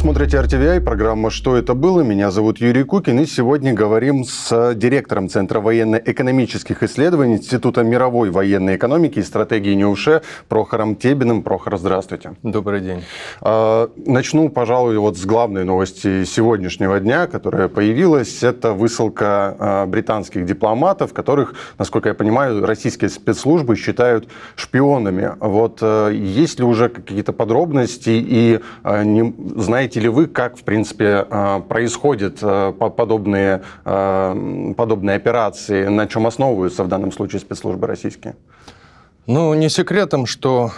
смотрите RTVI, программа «Что это было?». Меня зовут Юрий Кукин, и сегодня говорим с э, директором Центра военно-экономических исследований Института мировой военной экономики и стратегии НИУШЕ Прохором Тебиным. Прохор, здравствуйте. Добрый день. Э, начну, пожалуй, вот с главной новости сегодняшнего дня, которая появилась. Это высылка э, британских дипломатов, которых, насколько я понимаю, российские спецслужбы считают шпионами. Вот есть ли уже какие-то подробности и не знаете знаете ли вы, как, в принципе, э, происходят э, подобные, э, подобные операции, на чем основываются в данном случае спецслужбы российские? Ну, не секретом, что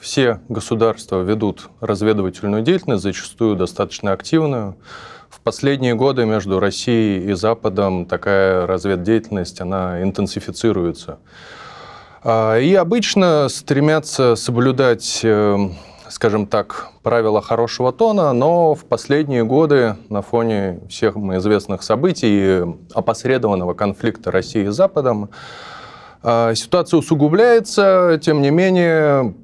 все государства ведут разведывательную деятельность, зачастую достаточно активную. В последние годы между Россией и Западом такая разведдеятельность, она интенсифицируется. А, и обычно стремятся соблюдать эм, скажем так, правила хорошего тона, но в последние годы на фоне всех известных событий и опосредованного конфликта России с Западом а, ситуация усугубляется, тем не менее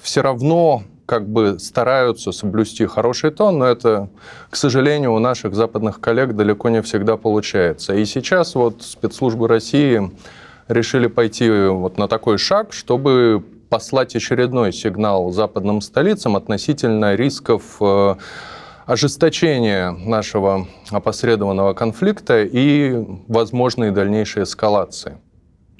все равно как бы стараются соблюсти хороший тон, но это, к сожалению, у наших западных коллег далеко не всегда получается. И сейчас вот спецслужбы России решили пойти вот на такой шаг, чтобы послать очередной сигнал западным столицам относительно рисков э, ожесточения нашего опосредованного конфликта и возможной дальнейшей эскалации.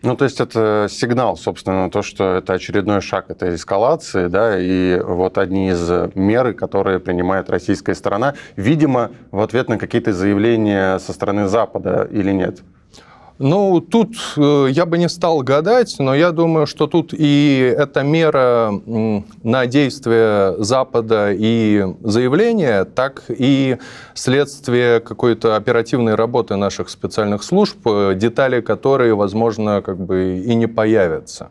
Ну, то есть это сигнал, собственно, то, что это очередной шаг этой эскалации, да, и вот одни из мер, которые принимает российская сторона, видимо, в ответ на какие-то заявления со стороны Запада или нет? Ну, тут э, я бы не стал гадать, но я думаю, что тут и эта мера на действие Запада и заявление, так и следствие какой-то оперативной работы наших специальных служб, э, детали которые, возможно, как бы и не появятся.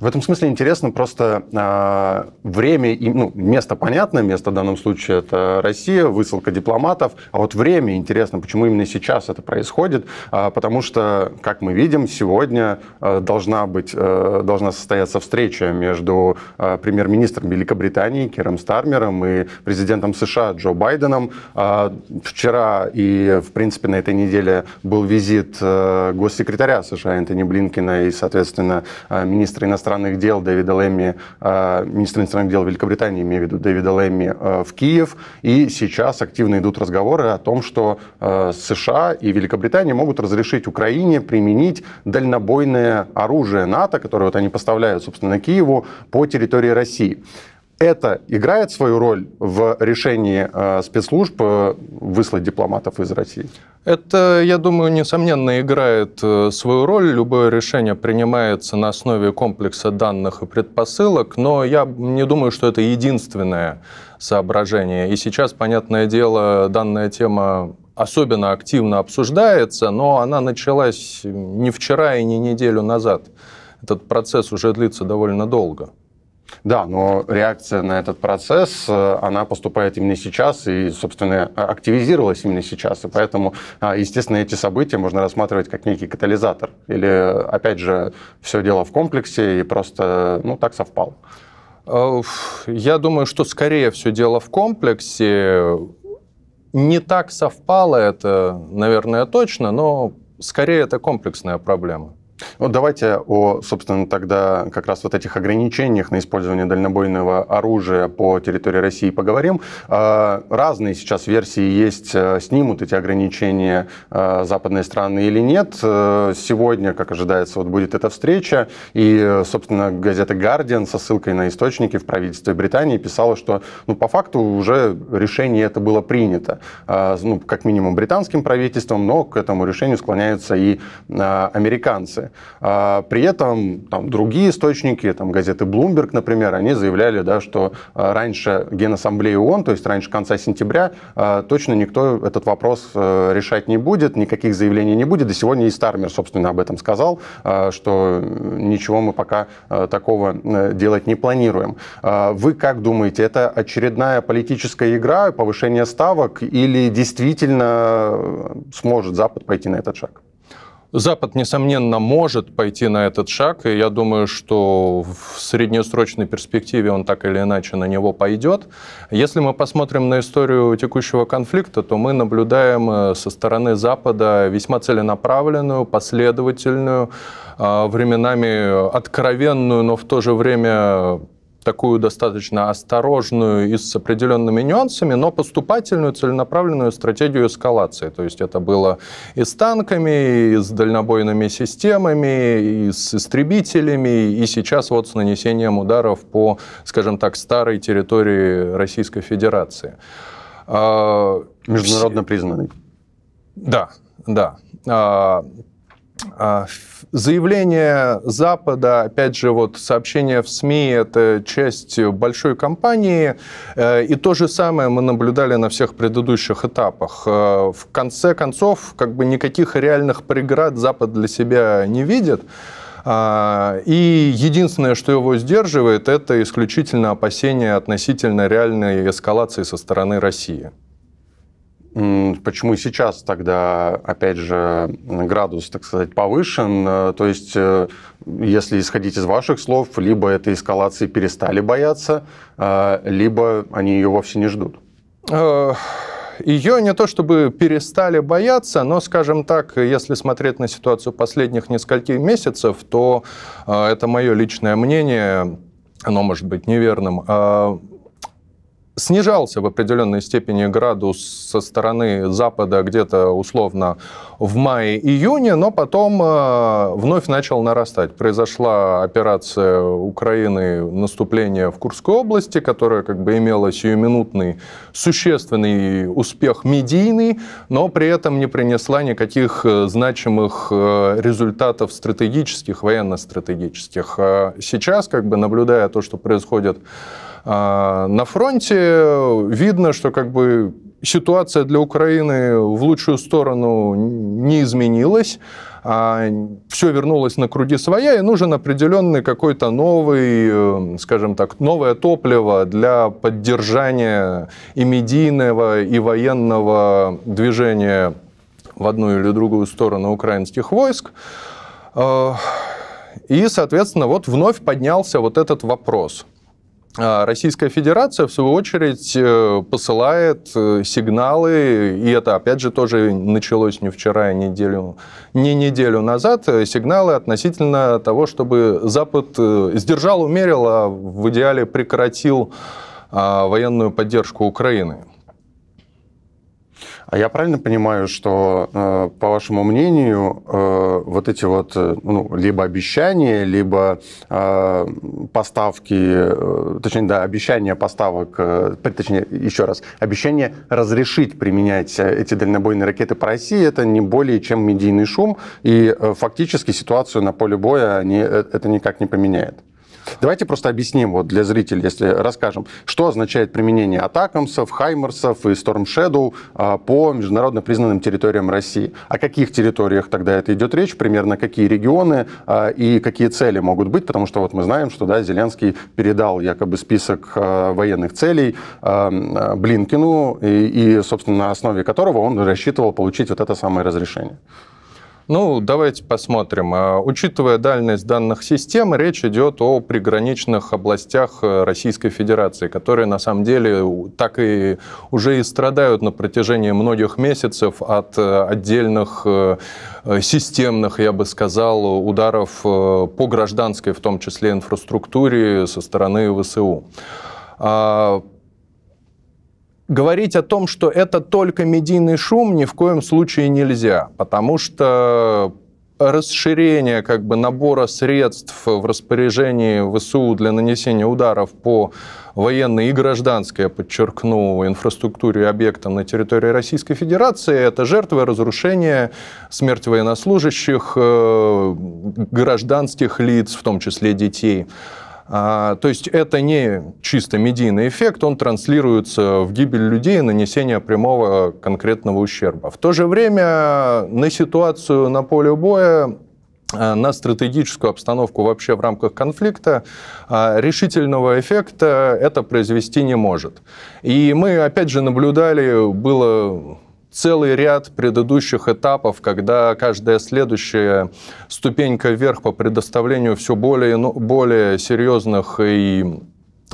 В этом смысле интересно просто э, время, и, ну, место понятно, место в данном случае это Россия, высылка дипломатов, а вот время интересно, почему именно сейчас это происходит, э, потому что, как мы видим, сегодня э, должна быть, э, должна состояться встреча между э, премьер-министром Великобритании Киром Стармером и президентом США Джо Байденом. Э, вчера и, в принципе, на этой неделе был визит э, госсекретаря США Энтони Блинкина и, соответственно, э, министра иностранных дел Дэвида Лэмми, э, министра иностранных дел Великобритании, имею в виду Дэвида Лэмми, э, в Киев. И сейчас активно идут разговоры о том, что э, США и Великобритания могут разрешить Украине применить дальнобойное оружие НАТО, которое вот они поставляют, собственно, Киеву по территории России это играет свою роль в решении э, спецслужб э, выслать дипломатов из России? Это, я думаю, несомненно играет э, свою роль. Любое решение принимается на основе комплекса данных и предпосылок, но я не думаю, что это единственное соображение. И сейчас, понятное дело, данная тема особенно активно обсуждается, но она началась не вчера и не неделю назад. Этот процесс уже длится довольно долго. Да, но реакция на этот процесс, э, она поступает именно сейчас и, собственно, активизировалась именно сейчас. И поэтому, а, естественно, эти события можно рассматривать как некий катализатор. Или, опять же, все дело в комплексе и просто, ну, так совпало. Э, я думаю, что скорее все дело в комплексе. Не так совпало это, наверное, точно, но скорее это комплексная проблема. Вот давайте о, собственно, тогда как раз вот этих ограничениях на использование дальнобойного оружия по территории России поговорим. А, разные сейчас версии есть, э, снимут эти ограничения э, западные страны или нет. Э, сегодня, как ожидается, вот будет эта встреча, и, собственно, газета «Гардиан» со ссылкой на источники в правительстве Британии писала, что, ну, по факту уже решение это было принято, ну, как минимум британским правительством, но к этому решению склоняются и американцы. А, при этом там, другие источники, там, газеты Bloomberg, например, они заявляли, да, что а, раньше Генассамблеи ООН, то есть раньше конца сентября, а, точно никто этот вопрос э, решать не будет, никаких заявлений не будет. До сегодня и Стармер, собственно, об этом сказал, а, что ничего мы пока такого э, делать не планируем. Вы как думаете, это очередная политическая игра, повышение ставок или действительно э, сможет Запад пойти на этот шаг? Запад, несомненно, может пойти на этот шаг, и я думаю, что в среднесрочной перспективе он так или иначе на него пойдет. Если мы посмотрим на историю текущего конфликта, то мы наблюдаем э, со стороны Запада весьма целенаправленную, последовательную, а, временами э, откровенную, но в то же время такую достаточно осторожную и с определенными нюансами, но поступательную, целенаправленную стратегию эскалации. То есть это было и с танками, и с дальнобойными системами, и с истребителями, и сейчас вот с нанесением ударов по, скажем так, старой территории Российской Федерации. А, Международно признанный. Да, да. А, а, заявление Запада, опять же, вот сообщения в СМИ, это часть большой кампании. Э, и то же самое мы наблюдали на всех предыдущих этапах. Э, в конце концов, как бы никаких реальных преград Запад для себя не видит. А, и единственное, что его сдерживает, это исключительно опасения относительно реальной эскалации со стороны России. Почему сейчас тогда, опять же, градус, так сказать, повышен? Э, то есть, э, если исходить из ваших слов, либо этой эскалации перестали бояться, э, либо они ее вовсе не ждут. Ее не то чтобы перестали бояться, но, скажем так, если смотреть на ситуацию последних нескольких месяцев, то это мое личное мнение, оно может быть неверным а снижался в определенной степени градус со стороны Запада где-то условно в мае-июне, но потом э, вновь начал нарастать. Произошла операция Украины, наступление в Курской области, которая как бы имела сиюминутный существенный успех медийный, но при этом не принесла никаких э, значимых э, результатов стратегических, военно-стратегических. А сейчас, как бы наблюдая то, что происходит а, на фронте видно, что как бы ситуация для Украины в лучшую сторону не изменилась, а все вернулось на круги своя, и нужен определенный какой-то новый, эм, скажем так, новое топливо для поддержания и медийного, и военного движения в одну или другую сторону украинских войск. Э, и, соответственно, вот вновь поднялся вот этот вопрос – а, Российская Федерация, в свою очередь, э, посылает э, сигналы, и это, опять же, тоже началось не вчера, а неделю, не неделю назад, э, сигналы относительно того, чтобы Запад сдержал, умерил, а в идеале прекратил а, военную поддержку Украины. А я правильно понимаю, что, э, по вашему мнению, э, вот эти вот э, ну, либо обещания, либо поставки, точнее, да, обещания поставок, точнее, еще раз, обещание разрешить применять эти дальнобойные ракеты по России, это не более чем медийный шум, и фактически ситуацию на поле боя они, это никак не поменяет. Давайте просто объясним вот для зрителей, если расскажем, что означает применение атакамсов, хаймерсов и Storm Shadow а, по международно признанным территориям России. О каких территориях тогда это идет речь, примерно какие регионы а, и какие цели могут быть, потому что вот мы знаем, что да, Зеленский передал якобы список а, военных целей Блинкину, и, и собственно, на основе которого он рассчитывал получить вот это самое разрешение. Ну, давайте посмотрим. А, учитывая дальность данных систем, речь идет о приграничных областях э, Российской Федерации, которые на самом деле так и уже и страдают на протяжении многих месяцев от э, отдельных э, системных, я бы сказал, ударов по гражданской, в том числе инфраструктуре, со стороны ВСУ говорить о том, что это только медийный шум, ни в коем случае нельзя, потому что расширение как бы набора средств в распоряжении ВСУ для нанесения ударов по военной и гражданской, я подчеркну, инфраструктуре и объектам на территории Российской Федерации, это жертвы, разрушения, смерть военнослужащих, э, гражданских лиц, в том числе детей. А, то есть это не чисто медийный эффект, он транслируется в гибель людей и нанесение прямого конкретного ущерба. В то же время на ситуацию на поле боя а, на стратегическую обстановку вообще в рамках конфликта а, решительного эффекта это произвести не может. И мы, опять же, наблюдали, было целый ряд предыдущих этапов, когда каждая следующая ступенька вверх по предоставлению все более, ну, более серьезных и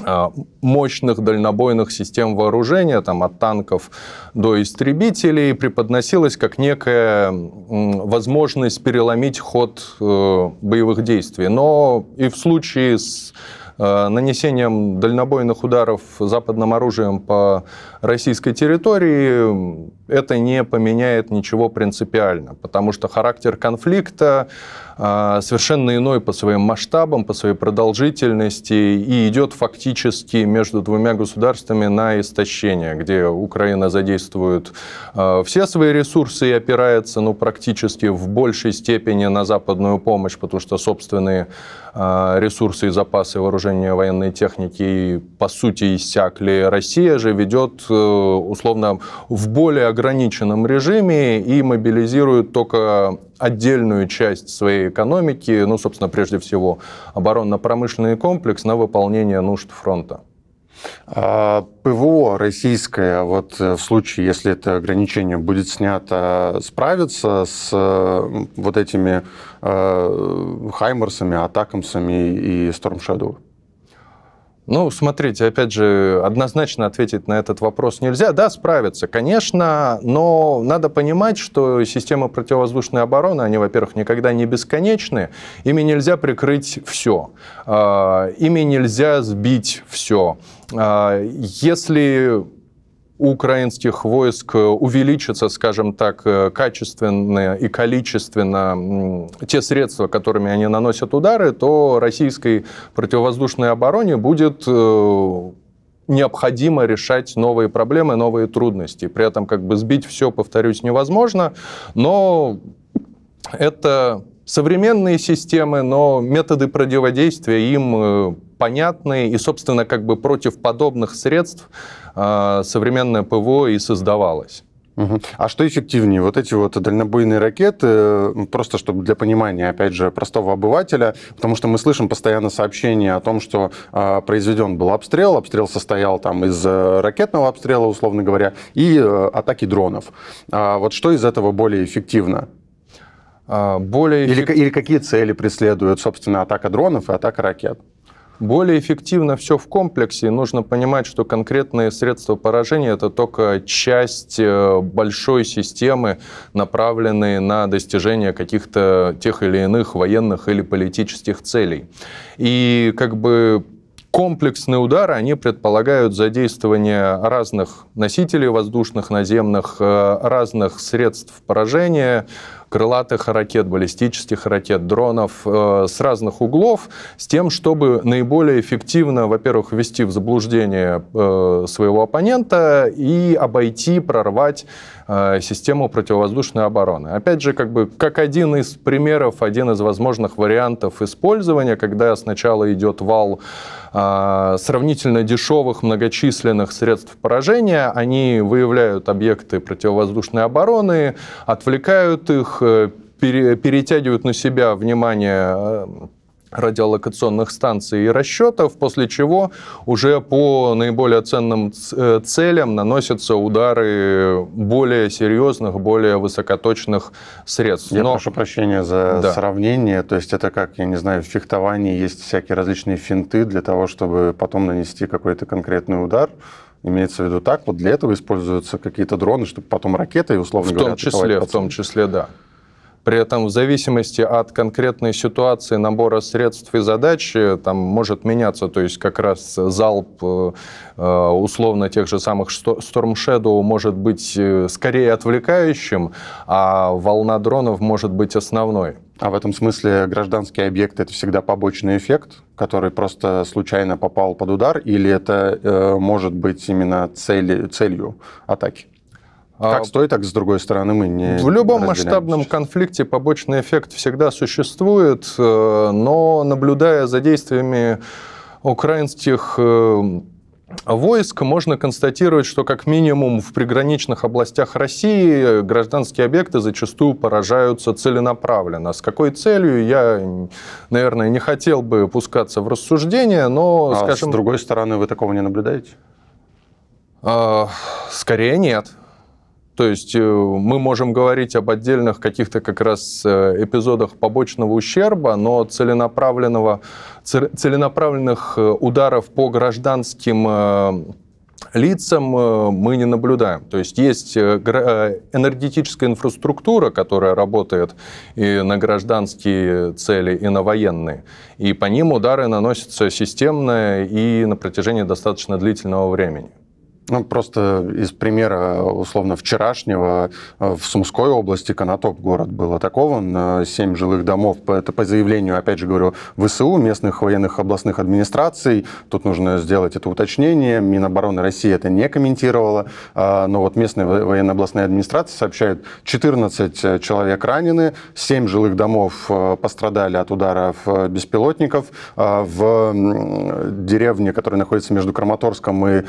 а, мощных дальнобойных систем вооружения, там, от танков до истребителей, преподносилась как некая возможность переломить ход э, боевых действий. Но и в случае с Э, нанесением дальнобойных ударов западным оружием по российской территории это не поменяет ничего принципиально, потому что характер конфликта, а, совершенно иной по своим масштабам, по своей продолжительности и идет фактически между двумя государствами на истощение, где Украина задействует а, все свои ресурсы и опирается ну, практически в большей степени на западную помощь, потому что собственные а, ресурсы и запасы вооружения военной техники по сути иссякли. Россия же ведет э, условно в более ограниченном режиме и мобилизирует только отдельную часть своей нашей экономики, ну, собственно, прежде всего, оборонно-промышленный комплекс на выполнение нужд фронта? А, ПВО российское, вот э, в случае, если это ограничение будет снято, справится с э, вот этими э, хаймерсами, атакамсами и Storm Shadow? Ну, смотрите, опять же, однозначно ответить на этот вопрос нельзя. Да, справятся, конечно, но надо понимать, что системы противовоздушной обороны, они, во-первых, никогда не бесконечны, ими нельзя прикрыть все, а, ими нельзя сбить все. А, если у украинских войск э, увеличится, скажем так, э, качественно и количественно те средства, которыми они наносят удары, то российской противовоздушной обороне будет э, необходимо решать новые проблемы, новые трудности. При этом как бы сбить все, повторюсь, невозможно, но это современные системы, но методы противодействия им понятные и, собственно, как бы против подобных средств э, современное ПВО и создавалось. А что эффективнее? Вот эти вот дальнобойные ракеты, просто чтобы для понимания, опять же, простого обывателя, потому что мы слышим постоянно сообщения о том, что э, произведен был обстрел, обстрел состоял там из э, ракетного обстрела, условно говоря, и э, атаки дронов. А вот что из этого более эффективно? А, более эффект... или, или какие цели преследуют, собственно, атака дронов и атака ракет? Более эффективно все в комплексе. Нужно понимать, что конкретные средства поражения это только часть э, большой системы, направленной на достижение каких-то тех или иных военных или политических целей. И как бы комплексные удары, они предполагают задействование разных носителей воздушных, наземных, э, разных средств поражения, крылатых ракет, баллистических ракет, дронов э, с разных углов, с тем, чтобы наиболее эффективно, во-первых, ввести в заблуждение э, своего оппонента и обойти, прорвать э, систему противовоздушной обороны. Опять же, как бы как один из примеров, один из возможных вариантов использования, когда сначала идет вал а, сравнительно дешевых многочисленных средств поражения. Они выявляют объекты противовоздушной обороны, отвлекают их, э, перетягивают на себя внимание э, радиолокационных станций и расчетов, после чего уже по наиболее ценным э, целям наносятся удары более серьезных, более высокоточных средств. Я Но... прошу прощения за да. сравнение. То есть это как, я не знаю, в фехтовании есть всякие различные финты для того, чтобы потом нанести какой-то конкретный удар. Имеется в виду так, вот для этого используются какие-то дроны, чтобы потом ракеты, условно в говоря, том числе, В том числе, да. При этом в зависимости от конкретной ситуации, набора средств и задач там может меняться, то есть как раз залп э, э, условно тех же самых Storm Shadow может быть э, скорее отвлекающим, а волна дронов может быть основной. А в этом смысле гражданский объект это всегда побочный эффект, который просто случайно попал под удар, или это э, может быть именно цель, целью атаки? А как а, с так с другой стороны мы не В любом разделяем. масштабном конфликте побочный эффект всегда существует, э, но наблюдая за действиями украинских э, войск, можно констатировать, что как минимум в приграничных областях России гражданские объекты зачастую поражаются целенаправленно. С какой целью, я, наверное, не хотел бы пускаться в рассуждение, но, а скажем... с другой стороны, вы такого не наблюдаете? А, скорее нет. То есть э, мы можем говорить об отдельных каких-то как раз э, эпизодах побочного ущерба, но целенаправленного, целенаправленных э, ударов по гражданским лицам мы не наблюдаем. То есть есть энергетическая инфраструктура, которая работает и на гражданские цели, и на военные. И по ним удары наносятся системно и на протяжении достаточно длительного времени. Ну, просто из примера, условно, вчерашнего, э, в Сумской области Конотоп город был атакован, э, семь жилых домов, это по заявлению, опять же говорю, ВСУ, местных военных областных администраций, тут нужно сделать это уточнение, Минобороны России это не комментировала, но вот местные военно-областные администрации сообщают, 14 э, человек ранены, семь жилых домов пострадали от ударов беспилотников, а, в деревне, которая находится между Краматорском и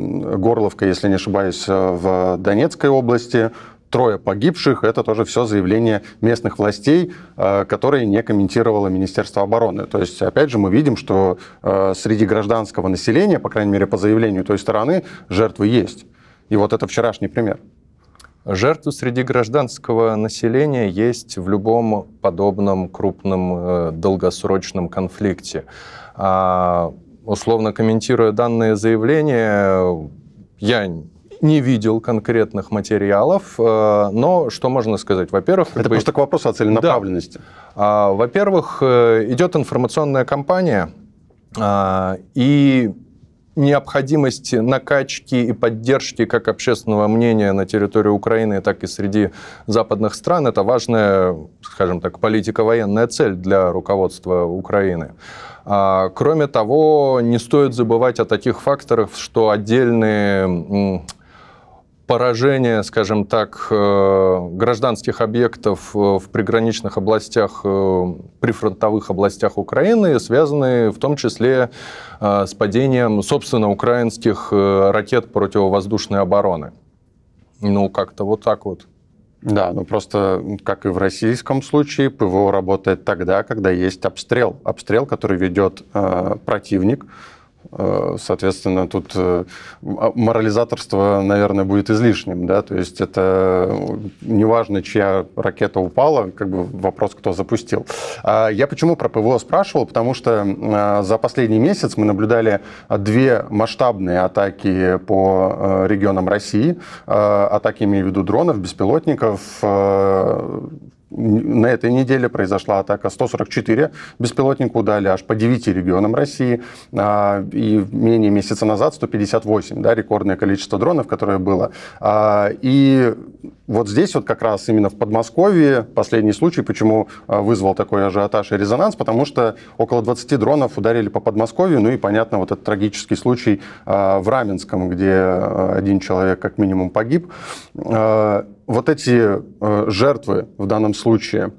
Горловка, если не ошибаюсь, э, в Донецкой области, трое погибших. Это тоже все заявление местных властей, э, которые не комментировало Министерство обороны. То есть, опять же, мы видим, что э, среди гражданского населения, по крайней мере, по заявлению той стороны, жертвы есть. И вот это вчерашний пример. Жертвы среди гражданского населения есть в любом подобном крупном долгосрочном конфликте. А, условно комментируя данное заявление, я не видел конкретных материалов, э, но что можно сказать? Во-первых... Это просто к вопросу о целенаправленности. Да. А, во-первых, э, идет информационная кампания, а, и необходимость накачки и поддержки как общественного мнения на территории Украины, так и среди западных стран, это важная, скажем так, политико-военная цель для руководства Украины. А, кроме того, не стоит забывать о таких факторах, что отдельные поражения, скажем так, э, гражданских объектов э, в приграничных областях, э, прифронтовых областях Украины, связаны, в том числе с падением, собственно, украинских ракет противовоздушной обороны. Ну, как-то вот так вот. Да, ну просто, как и в российском случае, ПВО работает тогда, когда есть обстрел. Обстрел, который ведет э, противник, Э, соответственно, тут э, а, морализаторство, наверное, будет излишним. Да? То есть это э, неважно, чья ракета упала, как бы вопрос, кто запустил. А я почему про ПВО спрашивал? Потому что за последний месяц мы наблюдали две масштабные атаки по регионам России. Атаки, имею в виду дронов, беспилотников, на этой неделе произошла атака 144, беспилотника удали аж по 9 регионам России, а, и менее месяца назад 158, да, рекордное количество дронов, которое было. А, и вот здесь вот как раз именно в Подмосковье последний случай, почему э, вызвал такой ажиотаж и резонанс, потому что около 20 дронов ударили по Подмосковью, ну и, понятно, вот этот трагический случай э, в Раменском, где э, один человек как минимум погиб. Вот эти жертвы в данном случае,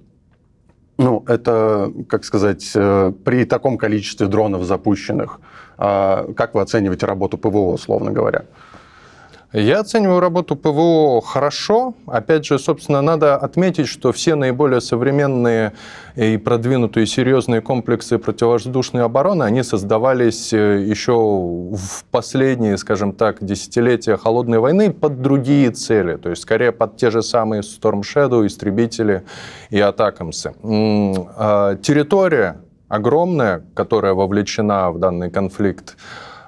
ну, это, как сказать, при таком количестве дронов запущенных, как вы оцениваете работу ПВО, условно говоря? Я оцениваю работу ПВО хорошо. Опять же, собственно, надо отметить, что все наиболее современные и продвинутые серьезные комплексы противовоздушной обороны, они создавались э, еще в последние, скажем так, десятилетия холодной войны под другие цели, то есть скорее под те же самые Storm Shadow, истребители и атакамсы. А, территория огромная, которая вовлечена в данный конфликт,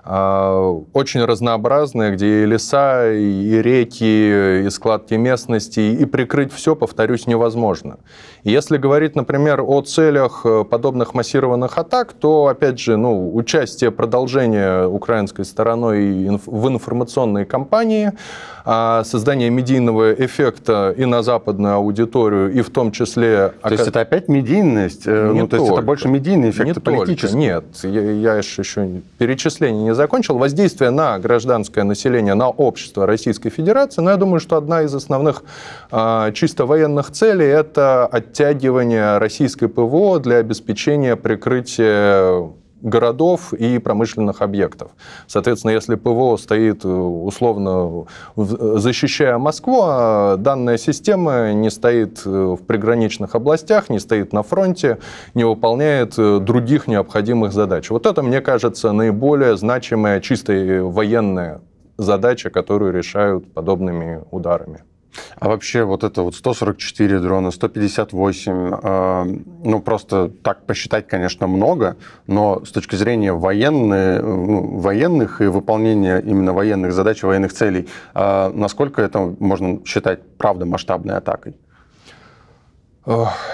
а, очень разнообразные, где и леса, и реки, и складки местности, и прикрыть все, повторюсь, невозможно. если говорить, например, о целях э, подобных массированных атак, то, опять же, ну, участие продолжения украинской стороной в информационной кампании, а, создание медийного эффекта и на западную аудиторию, и в том числе... То есть это опять медийность? Э, не ну, только. то есть это больше медийный эффект, не политический? Только. Нет, я, я еще перечисление не не закончил, воздействие на гражданское население, на общество Российской Федерации, но ну, я думаю, что одна из основных а, чисто военных целей – это оттягивание российской ПВО для обеспечения прикрытия городов и промышленных объектов. Соответственно, если ПВО стоит э, условно защищая Москву, а данная система не стоит э, в приграничных областях, не стоит на фронте, не выполняет э, других необходимых задач. Вот это, мне кажется, наиболее значимая чисто военная задача, которую решают подобными ударами. А вообще вот это вот 144 дрона, 158, э, эм, ну просто так посчитать, конечно, много, но с точки зрения военной, ну, военных и выполнения именно военных задач, военных целей, э, насколько это можно считать, правда, масштабной атакой?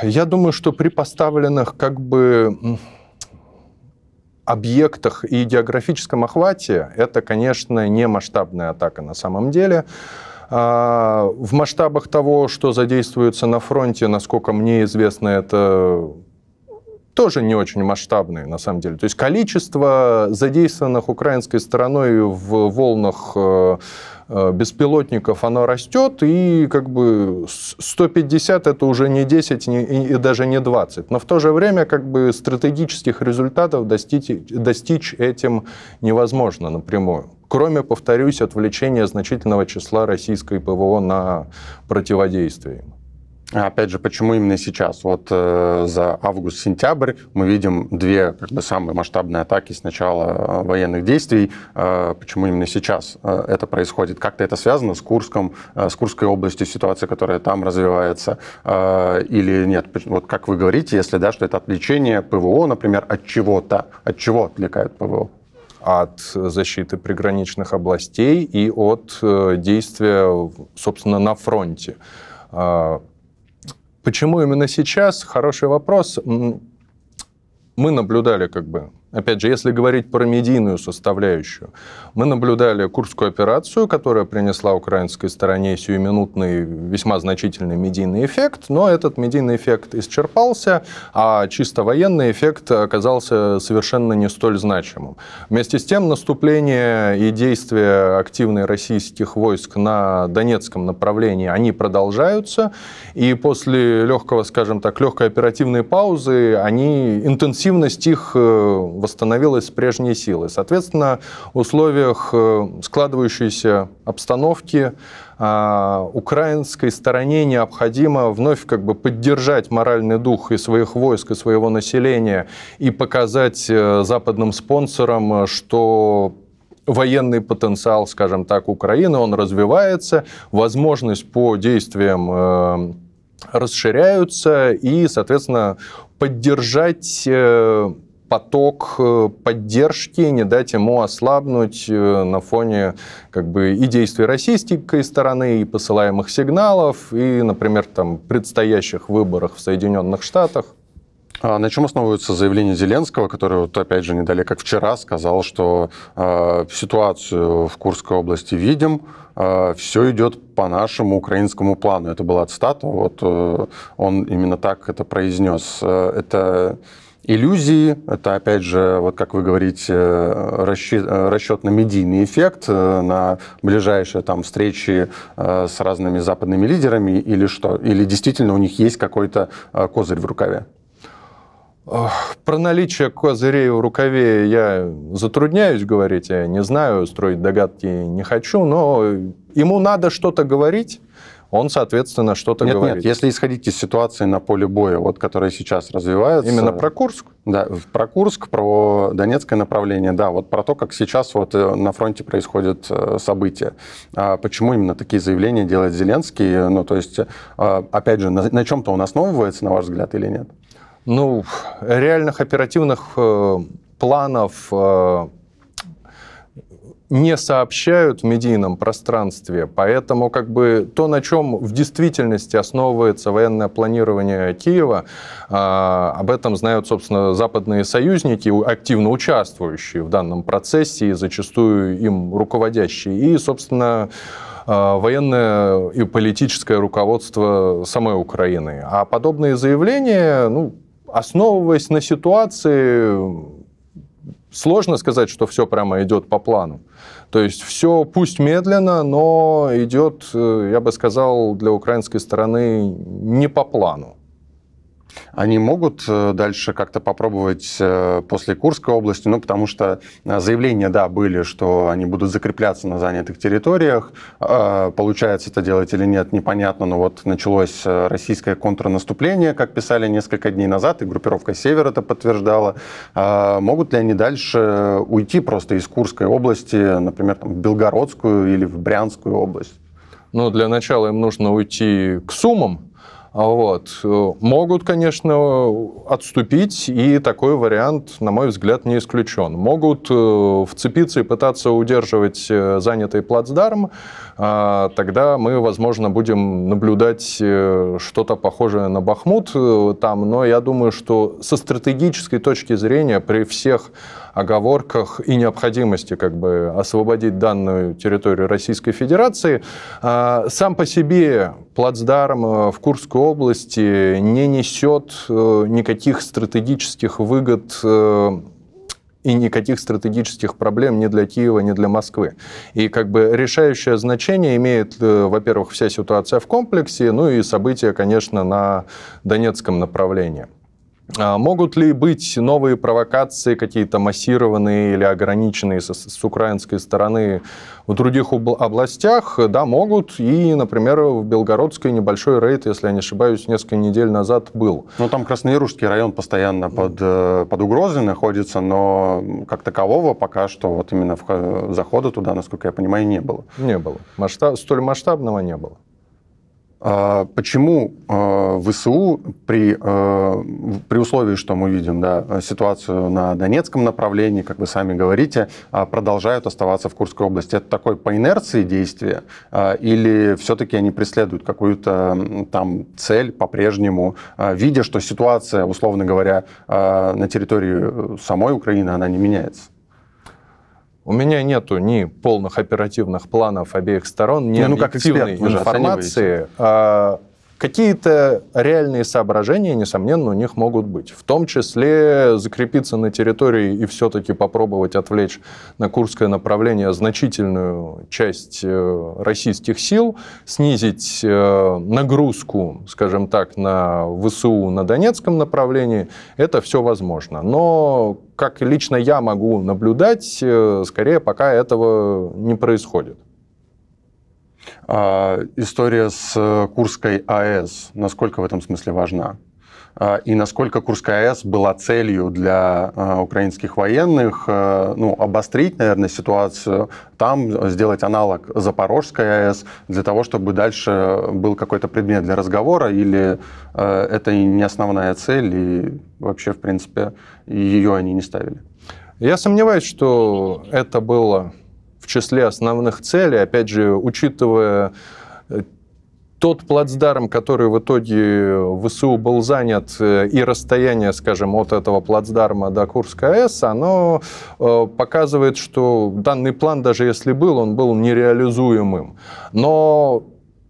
Я думаю, что при поставленных как бы объектах и географическом охвате это, конечно, не масштабная атака на самом деле. А в масштабах того, что задействуется на фронте, насколько мне известно, это тоже не очень масштабные, на самом деле. То есть количество задействованных украинской стороной в волнах э, э, беспилотников, оно растет, и как бы 150 это уже не 10 и даже не 20. Но в то же время как бы стратегических результатов достичь, достичь этим невозможно напрямую кроме, повторюсь, отвлечения значительного числа российской ПВО на противодействие а Опять же, почему именно сейчас? Вот э, за август-сентябрь мы видим две как бы, самые масштабные атаки с начала э, военных действий. Э, почему именно сейчас э, это происходит? Как-то это связано с Курском, э, с Курской областью, ситуация, которая там развивается, э, или нет? Вот как вы говорите, если да, что это отвлечение ПВО, например, от чего-то, от чего отвлекают ПВО? от защиты приграничных областей и от э, действия, собственно, на фронте. А, почему именно сейчас? Хороший вопрос. Мы наблюдали как бы Опять же, если говорить про медийную составляющую, мы наблюдали курскую операцию, которая принесла украинской стороне сиюминутный весьма значительный медийный эффект, но этот медийный эффект исчерпался, а чисто военный эффект оказался совершенно не столь значимым. Вместе с тем наступление и действия активной российских войск на Донецком направлении, они продолжаются, и после легкого, скажем так, легкой оперативной паузы, они, интенсивность их э, восстановилась с прежней силы. Соответственно, условия условиях э, складывающейся обстановки а, украинской стороне необходимо вновь как бы поддержать моральный дух и своих войск, и своего населения, и показать э, западным спонсорам, э, что военный потенциал, скажем так, Украины, он развивается, возможность по действиям расширяются, и, соответственно, поддержать поток э, поддержки, не дать ему ослабнуть э, на фоне как бы, и действий российской стороны, и посылаемых сигналов, и, например, там, предстоящих выборах в Соединенных Штатах. А на чем основывается заявление Зеленского, который, вот, опять же, недалее как вчера сказал, что э, ситуацию в Курской области видим, э, все идет по нашему украинскому плану. Это была цитата, вот э, он именно так это произнес. Э, это иллюзии, это, опять же, вот как вы говорите, э, э, расчет, на медийный эффект, э, на ближайшие там встречи с разными западными лидерами или что? Или действительно у них есть какой-то козырь в рукаве? Про наличие козырей в рукаве я затрудняюсь говорить, я не знаю, строить догадки не хочу, но ему надо что-то говорить, он, соответственно, что-то нет, говорит. Нет, если исходить из ситуации на поле боя, вот, которая сейчас развивается... Именно про Курск? Да, про Курск, про Донецкое направление, да, вот про то, как сейчас вот э, на фронте происходят э, события. А почему именно такие заявления делает Зеленский? Ну, то есть, э, опять же, на, на чем-то он основывается, на ваш взгляд, или нет? Ну, реальных оперативных планов не сообщают в медийном пространстве, поэтому как бы то, на чем в действительности основывается военное планирование Киева, э, об этом знают, собственно, западные союзники, активно участвующие в данном процессе и зачастую им руководящие, и, собственно, а, военное и политическое руководство самой Украины. А подобные заявления, ну, основываясь на ситуации, Сложно сказать, что все прямо идет по плану. То есть все, пусть медленно, но идет, э, я бы сказал, для украинской стороны не по плану. Они могут э, дальше как-то попробовать э, после Курской области, ну, потому что э, заявления, да, были, что они будут закрепляться на занятых территориях. Получается это делать или нет, непонятно, но вот началось российское контрнаступление, как писали несколько дней назад, и группировка «Север» это подтверждала. Могут ли они дальше уйти просто из Курской области, например, там, в Белгородскую или в Брянскую область? Ну, для начала им нужно уйти к Сумам, а вот. Э, могут, конечно, отступить, и такой вариант, на мой взгляд, не исключен. Могут э, вцепиться и пытаться удерживать э, занятый плацдарм, а, тогда мы, возможно, будем наблюдать что-то похожее на Бахмут там, но я думаю, что со стратегической точки зрения при всех оговорках и необходимости как бы освободить данную территорию Российской Федерации, а, сам по себе плацдарм э, в Курской области не несет э, никаких стратегических выгод э, и никаких стратегических проблем ни для Киева, ни для Москвы. И как бы решающее значение имеет, во-первых, вся ситуация в комплексе, ну и события, конечно, на Донецком направлении. А могут ли быть новые провокации, какие-то массированные или ограниченные с, с украинской стороны в других областях? Да, могут. И, например, в Белгородской небольшой рейд, если я не ошибаюсь, несколько недель назад был. Ну, там Красноярушский район постоянно под, э, под угрозой находится, но как такового пока что вот именно э, захода туда, насколько я понимаю, не было. Не было. Масштаб, столь масштабного не было. А почему а, ВСУ при, а, при условии, что мы видим да, ситуацию на Донецком направлении, как вы сами говорите, продолжают оставаться в Курской области? Это такое по инерции действие? Или все-таки они преследуют какую-то там цель по-прежнему, видя, что ситуация, условно говоря, на территории э, самой Украины, она не меняется? У меня нету ни полных оперативных планов обеих сторон, ни ну, ну, как информации. А, Какие-то реальные соображения, несомненно, у них могут быть. В том числе закрепиться на территории и все-таки попробовать отвлечь на курское направление значительную часть э, российских сил, снизить э, нагрузку, скажем так, на ВСУ на Донецком направлении. Это все возможно. Но как лично я могу наблюдать, э, скорее пока этого не происходит. А, история с э, Курской АЭС, насколько в этом смысле важна? А, и насколько Курская АЭС была целью для а, украинских военных э, ну, обострить, наверное, ситуацию там, сделать аналог Запорожской АЭС для того, чтобы дальше был какой-то предмет для разговора, или э, это и не основная цель, и вообще, в принципе, ее они не ставили? Я сомневаюсь, что это было числе основных целей, опять же, учитывая э, тот плацдарм, который в итоге ВСУ был занят, э, и расстояние, скажем, от этого плацдарма до Курска С, оно э, показывает, что данный план, даже если был, он был нереализуемым. Но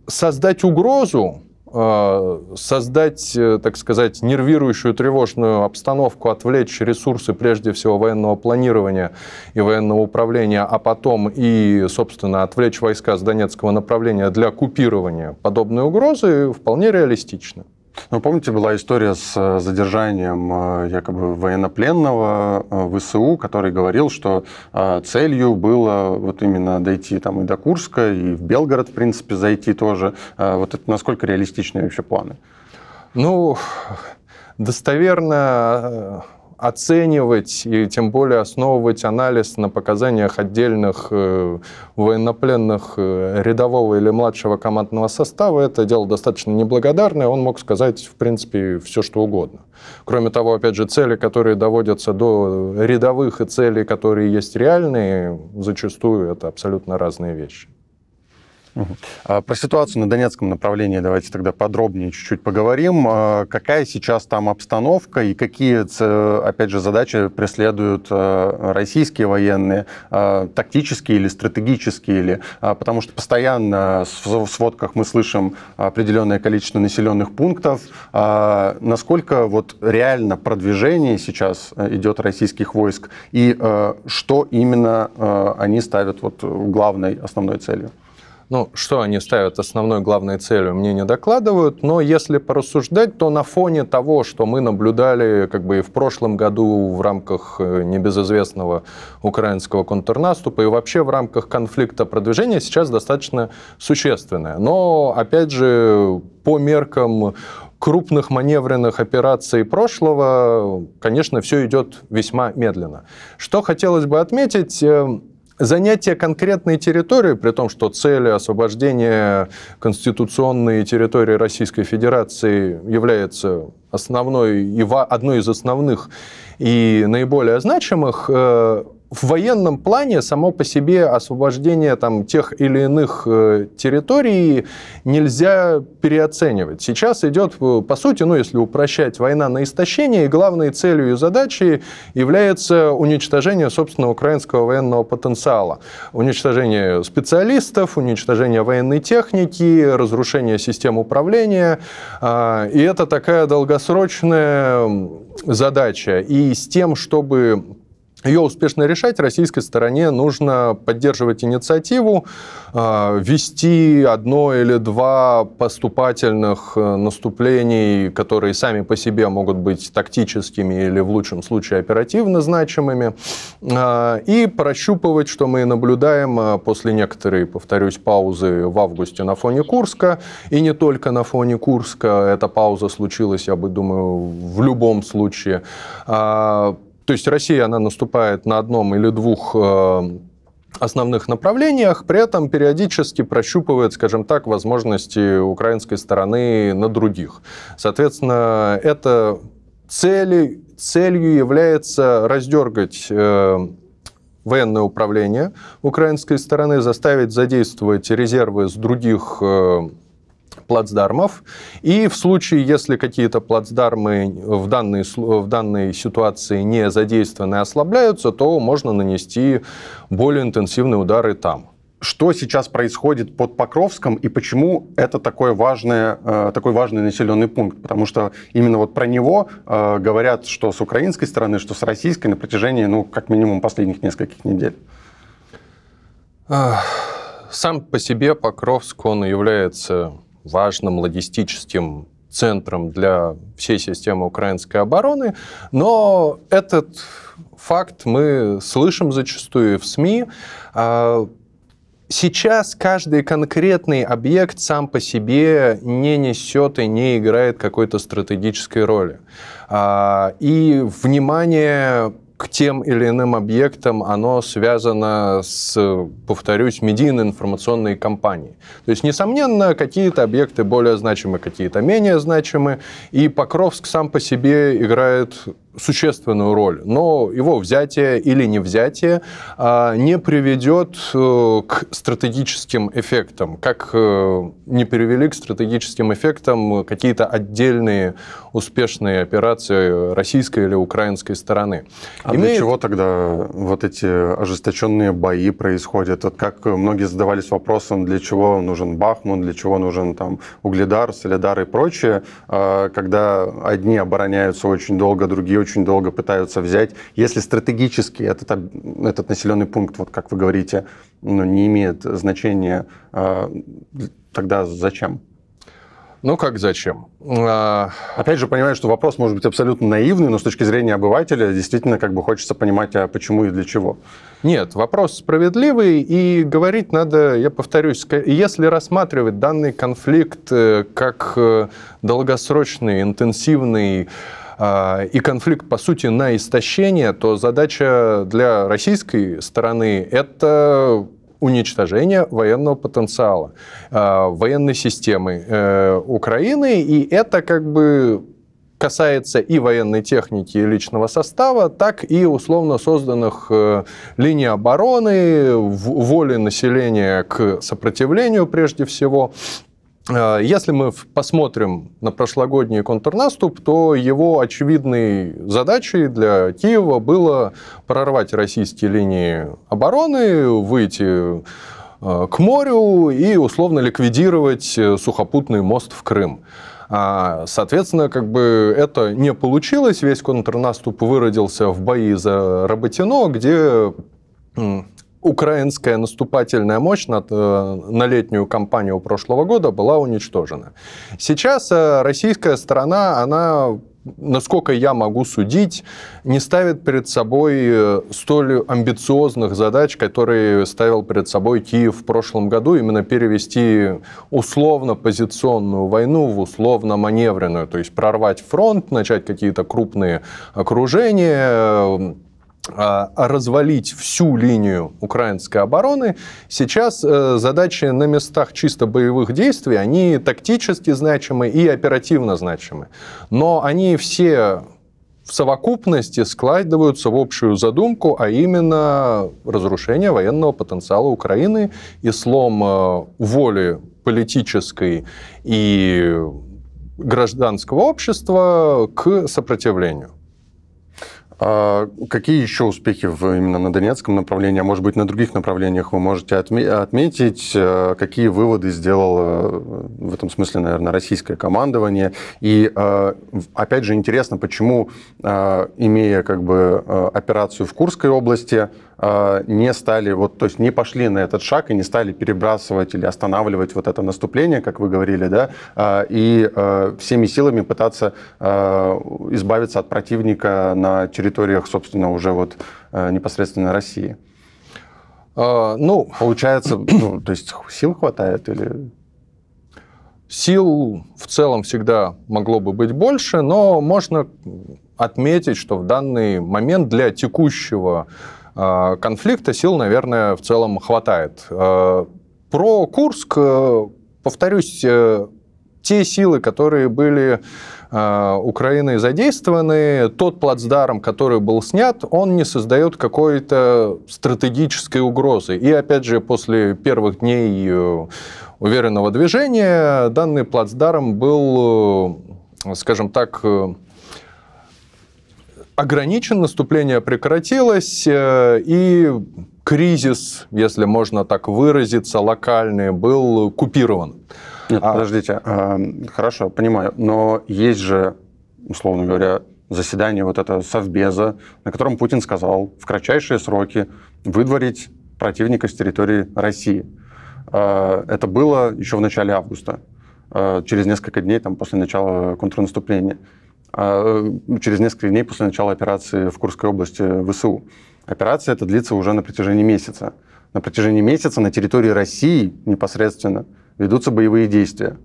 создать угрозу Э, создать, э, так сказать, нервирующую тревожную обстановку, отвлечь ресурсы прежде всего военного планирования и военного управления, а потом и, собственно, отвлечь войска с Донецкого направления для купирования подобной угрозы вполне реалистично. Ну, помните, была история с э, задержанием э, якобы военнопленного э, в ВСУ, который говорил, что целью было вот именно дойти там и до Курска, и в Белгород, в принципе, зайти тоже. Вот это насколько реалистичные вообще планы? Ну, достоверно оценивать и тем более основывать анализ на показаниях отдельных э, военнопленных э, рядового или младшего командного состава, это дело достаточно неблагодарное, он мог сказать, в принципе, все, что угодно. Кроме того, опять же, цели, которые доводятся до рядовых и целей, которые есть реальные, зачастую это абсолютно разные вещи. А про ситуацию на Донецком направлении давайте тогда подробнее чуть-чуть поговорим. А какая сейчас там обстановка и какие, опять же, задачи преследуют а, российские военные, тактические или стратегические? Или? Потому что постоянно в сводках мы слышим определенное количество населенных пунктов. Насколько вот реально продвижение сейчас идет российских войск и что именно они ставят вот главной основной целью? ну, что они ставят основной главной целью, мне не докладывают, но если порассуждать, то на фоне того, что мы наблюдали как бы и в прошлом году в рамках э, небезызвестного украинского контрнаступа и вообще в рамках конфликта продвижения сейчас достаточно существенное. Но, опять же, по меркам крупных маневренных операций прошлого, конечно, все идет весьма медленно. Что хотелось бы отметить, э, занятие конкретной территории, при том, что цель освобождения конституционной территории Российской Федерации является основной, одной из основных и наиболее значимых, э, в военном плане само по себе освобождение там, тех или иных э, территорий нельзя переоценивать. Сейчас идет, э, по сути, ну, если упрощать, война на истощение, и главной целью и задачей является уничтожение, собственно, украинского военного потенциала. Уничтожение специалистов, уничтожение военной техники, разрушение систем управления. А, и это такая долгосрочная задача. И с тем, чтобы ее успешно решать российской стороне нужно поддерживать инициативу, а, вести одно или два поступательных э, наступлений, которые сами по себе могут быть тактическими или в лучшем случае оперативно значимыми, а, и прощупывать, что мы наблюдаем а, после некоторой, повторюсь, паузы в августе на фоне Курска, и не только на фоне Курска, эта пауза случилась, я бы думаю, в любом случае, то есть Россия, она наступает на одном или двух э, основных направлениях, при этом периодически прощупывает, скажем так, возможности украинской стороны на других. Соответственно, это цели, целью является раздергать э, военное управление украинской стороны, заставить задействовать резервы с других э, плацдармов. И в случае, если какие-то плацдармы в данной, в данной ситуации не задействованы и а ослабляются, то можно нанести более интенсивные удары там что сейчас происходит под Покровском и почему это такое важное, э, такой важный населенный пункт. Потому что именно вот про него э, говорят, что с украинской стороны, что с российской на протяжении, ну, как минимум, последних нескольких недель. Сам по себе Покровск, он является важным логистическим центром для всей системы украинской обороны, но этот факт мы слышим зачастую в СМИ. А, сейчас каждый конкретный объект сам по себе не несет и не играет какой-то стратегической роли. А, и внимание к тем или иным объектам, оно связано с, повторюсь, медийно-информационной кампанией. То есть, несомненно, какие-то объекты более значимы, какие-то менее значимы, и Покровск сам по себе играет существенную роль, но его взятие или не взятие а, не приведет э, к стратегическим эффектам, как э, не привели к стратегическим эффектам какие-то отдельные успешные операции российской или украинской стороны. А Имеет... для чего тогда вот эти ожесточенные бои происходят? Вот как многие задавались вопросом, для чего нужен Бахмут, для чего нужен там Угледар, Солидар и прочее, а, когда одни обороняются очень долго, другие очень долго пытаются взять. Если стратегически этот, этот населенный пункт, вот как вы говорите, ну, не имеет значения, а, тогда зачем? Ну как зачем? А, Опять же, понимаю, что вопрос может быть абсолютно наивный, но с точки зрения обывателя действительно как бы хочется понимать, а почему и для чего. Нет, вопрос справедливый, и говорить надо, я повторюсь, если рассматривать данный конфликт э, как э, долгосрочный, интенсивный, а, и конфликт, по сути, на истощение, то задача для российской стороны – это уничтожение военного потенциала, а, военной системы э, Украины. И это как бы касается и военной техники, и личного состава, так и условно созданных э, линий обороны, воли населения к сопротивлению прежде всего. Э, если мы посмотрим на прошлогодний контрнаступ, то его очевидной задачей для Киева было прорвать российские линии обороны, выйти э, к морю и условно ликвидировать э, сухопутный мост в Крым. А, соответственно, как бы это не получилось. Весь контрнаступ выродился в бои за Работино, где украинская наступательная мощь над, э, на летнюю кампанию прошлого года была уничтожена. Сейчас э, российская сторона, она насколько я могу судить, не ставит перед собой э, столь амбициозных задач, которые ставил перед собой Киев в прошлом году, именно перевести условно-позиционную войну в условно-маневренную, то есть прорвать фронт, начать какие-то крупные окружения, а, развалить всю линию украинской обороны. Сейчас э, задачи на местах чисто боевых действий, они тактически значимы и оперативно значимы. Но они все в совокупности складываются в общую задумку, а именно разрушение военного потенциала Украины и слом э, воли политической и гражданского общества к сопротивлению. А какие еще успехи в, именно на Донецком направлении, а может быть, на других направлениях вы можете отме- отметить? Э, какие выводы сделало э, в этом смысле, наверное, российское командование? И э, опять же интересно, почему, имея как бы операцию в Курской области, а, не стали, вот, то есть не пошли на этот шаг и не стали перебрасывать или останавливать вот это наступление, как вы говорили, да, а, и а, всеми силами пытаться избавиться от противника на территориях, собственно, уже вот непосредственно России. ну, получается, ну, то есть сил хватает или Сил в целом всегда могло бы быть больше, но можно отметить, что в данный момент для текущего а, конфликта сил, наверное, в целом хватает. А, про Курск, э, повторюсь, э, те силы, которые были а, Украины задействованы, тот плацдарм, который был снят, он не создает какой-то стратегической угрозы. И опять же, после первых дней э, уверенного движения данный плацдарм был, скажем так, ограничен, наступление прекратилось, э, и кризис, если можно так выразиться, локальный, был купирован. Нет, а... подождите, а, хорошо, понимаю, но есть же, условно говоря, заседание вот это Совбеза, на котором Путин сказал в кратчайшие сроки выдворить противника с территории России. А, это было еще в начале августа, а, через несколько дней там, после начала контрнаступления. А, ну, через несколько дней после начала операции в Курской области э, ВСУ. Операция эта длится уже на протяжении месяца. На протяжении месяца на территории России непосредственно ведутся боевые действия.